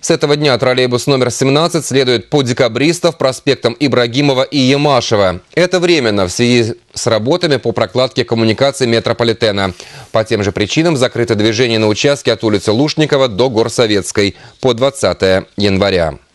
С этого дня троллейбус номер 17 следует по Декабристов, проспектам Ибрагимова и Ямашева. Это временно в связи с работами по прокладке коммуникаций метрополитена. По тем же причинам закрыто движение на участке от улицы Лушникова до Горсоветской по 20 января.